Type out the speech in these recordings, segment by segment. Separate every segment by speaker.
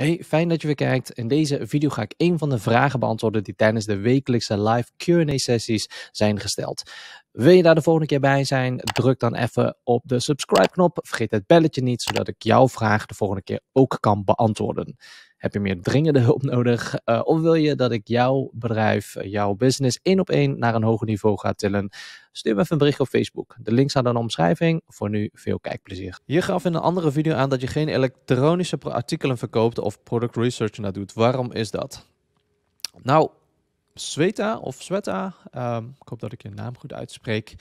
Speaker 1: Hey, fijn dat je weer kijkt. In deze video ga ik een van de vragen beantwoorden die tijdens de wekelijkse live Q&A sessies zijn gesteld. Wil je daar de volgende keer bij zijn? Druk dan even op de subscribe knop. Vergeet het belletje niet, zodat ik jouw vraag de volgende keer ook kan beantwoorden. Heb je meer dringende hulp nodig? Eh, of wil je dat ik jouw bedrijf, eh, jouw business één op één naar een hoger niveau ga tillen? Stuur me even een bericht op Facebook. De link staat in de omschrijving. Voor nu veel kijkplezier. Je gaf in een andere video aan dat je geen elektronische artikelen verkoopt of product research naar doet. Waarom is dat? Nou, Sweta of Sweta, ehm, ik hoop dat ik je naam goed uitspreek,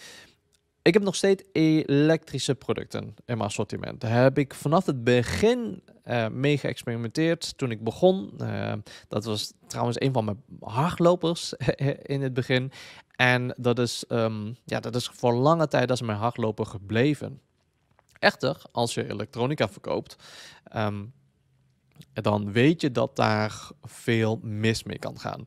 Speaker 1: ik heb nog steeds elektrische producten in mijn assortiment. Daar heb ik vanaf het begin eh, mee geëxperimenteerd toen ik begon. Eh, dat was trouwens een van mijn hardlopers in het begin. En dat is, ehm, ja, dat is voor lange tijd als mijn hardloper gebleven. Echter, als je elektronica verkoopt, ehm, dan weet je dat daar veel mis mee kan gaan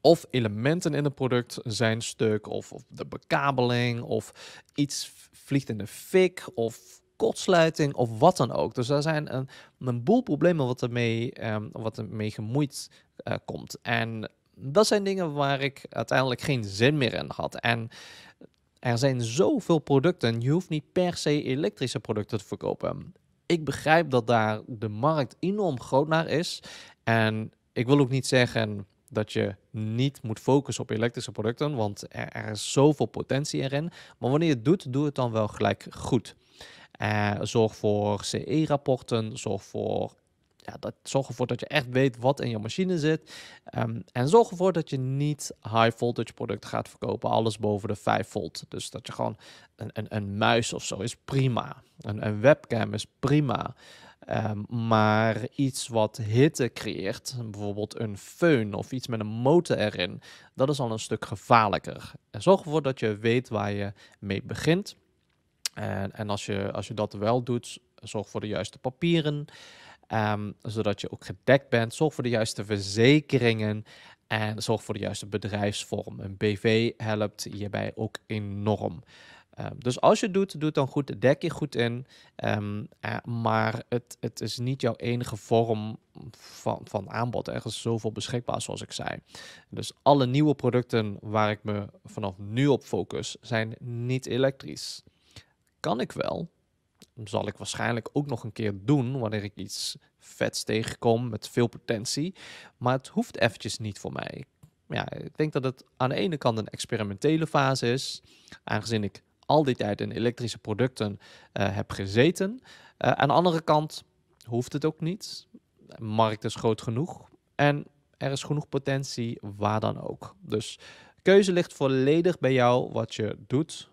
Speaker 1: of elementen in het product zijn stuk, of, of de bekabeling, of iets vliegt in de fik, of kortsluiting of wat dan ook. Dus daar zijn een, een boel problemen wat ermee, um, wat ermee gemoeid eh, komt. En dat zijn dingen waar ik uiteindelijk geen zin meer in had. En er zijn zoveel producten. Je hoeft niet per se elektrische producten te verkopen. Ik begrijp dat daar de markt enorm groot naar is. En ik wil ook niet zeggen dat je niet moet focussen op elektrische producten, want er, is zoveel potentie erin. Maar wanneer je het doet, doe het dan wel gelijk goed. Eh, zorg voor CE-rapporten, zorg voor ja, dat, zorg ervoor dat je echt weet wat in je machine zit. Ehm, en zorg ervoor dat je niet high voltage producten gaat verkopen. Alles boven de 5 volt. Dus dat je gewoon een, een, een muis of zo is prima. Een, een webcam is prima. Ehm, maar iets wat hitte creëert, bijvoorbeeld een föhn of iets met een motor erin, dat is al een stuk gevaarlijker. Zorg ervoor dat je weet waar je mee begint. En, en als, je, als je dat wel doet, zorg voor de juiste papieren. Ehm, zodat je ook gedekt bent. Zorg voor de juiste verzekeringen. En zorg voor de juiste bedrijfsvorm. Een BV helpt hierbij ook enorm. Ehm, dus als je het doet, doe het dan goed, dek je goed in. Ehm, eh, maar het, het is niet jouw enige vorm van, van aanbod. Er is zoveel beschikbaar, zoals ik zei. Dus alle nieuwe producten waar ik me vanaf nu op focus, zijn niet elektrisch. Kan ik wel, zal ik waarschijnlijk ook nog een keer doen wanneer ik iets vets tegenkom met veel potentie. Maar het hoeft eventjes niet voor mij. Ja, ik denk dat het aan de ene kant een experimentele fase is, aangezien ik al die tijd in elektrische producten eh, heb gezeten. Eh, aan de andere kant hoeft het ook niet. De markt is groot genoeg en er is genoeg potentie waar dan ook. Dus keuze ligt volledig bij jou wat je doet.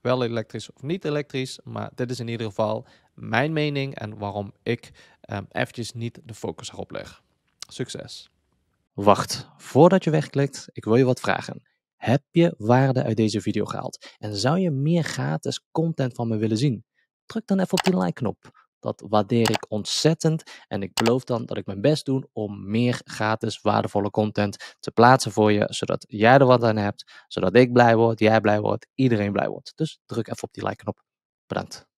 Speaker 1: Wel elektrisch of niet elektrisch, maar dit is in ieder geval mijn mening en waarom ik um, eventjes niet de focus erop leg. Succes! Wacht, voordat je wegklikt, ik wil je wat vragen. Heb je waarde uit deze video gehaald? En zou je meer gratis content van me willen zien? Druk dan even op die like-knop. Dat waardeer ik ontzettend. En ik beloof dan dat ik mijn best doe om meer gratis waardevolle content te plaatsen voor je. Zodat jij er wat aan hebt. Zodat ik blij word, jij blij wordt, iedereen blij wordt. Dus druk even op die like-knop. Bedankt.